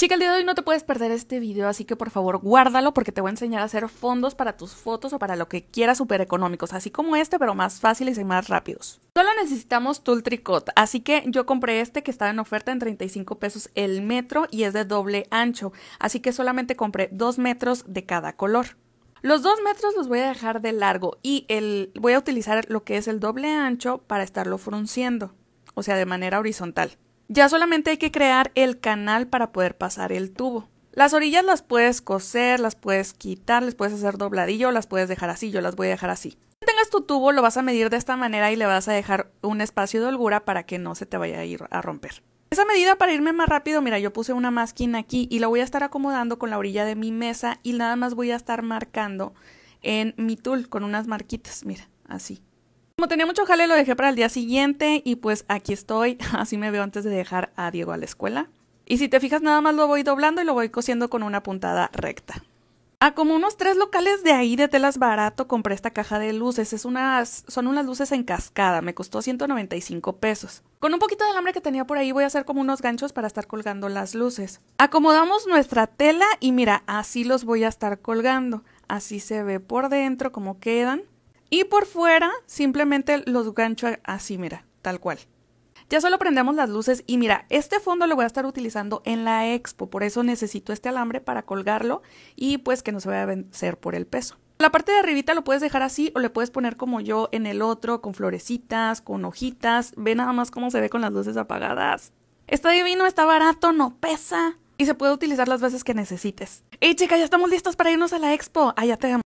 Chica, el día de hoy no te puedes perder este video, así que por favor guárdalo porque te voy a enseñar a hacer fondos para tus fotos o para lo que quieras súper económicos, así como este, pero más fáciles y más rápidos. Solo necesitamos tul tricot, así que yo compré este que estaba en oferta en 35 pesos el metro y es de doble ancho, así que solamente compré 2 metros de cada color. Los dos metros los voy a dejar de largo y el, voy a utilizar lo que es el doble ancho para estarlo frunciendo, o sea, de manera horizontal. Ya solamente hay que crear el canal para poder pasar el tubo. Las orillas las puedes coser, las puedes quitar, les puedes hacer dobladillo, las puedes dejar así, yo las voy a dejar así. Si tengas tu tubo lo vas a medir de esta manera y le vas a dejar un espacio de holgura para que no se te vaya a ir a romper. Esa medida para irme más rápido, mira, yo puse una masking aquí y la voy a estar acomodando con la orilla de mi mesa y nada más voy a estar marcando en mi tool con unas marquitas, mira, así. Como tenía mucho jale, lo dejé para el día siguiente y pues aquí estoy, así me veo antes de dejar a Diego a la escuela. Y si te fijas, nada más lo voy doblando y lo voy cosiendo con una puntada recta. A como unos tres locales de ahí de telas barato compré esta caja de luces. Es unas, son unas luces en cascada, me costó 195 pesos. Con un poquito de alambre que tenía por ahí voy a hacer como unos ganchos para estar colgando las luces. Acomodamos nuestra tela y mira, así los voy a estar colgando. Así se ve por dentro cómo quedan. Y por fuera, simplemente los gancho así, mira, tal cual. Ya solo prendemos las luces y mira, este fondo lo voy a estar utilizando en la expo, por eso necesito este alambre para colgarlo y pues que no se vaya a vencer por el peso. La parte de arribita lo puedes dejar así o le puedes poner como yo en el otro, con florecitas, con hojitas. Ve nada más cómo se ve con las luces apagadas. Está divino, está barato, no pesa. Y se puede utilizar las veces que necesites. Y chica, ya estamos listos para irnos a la expo! Allá te vemos.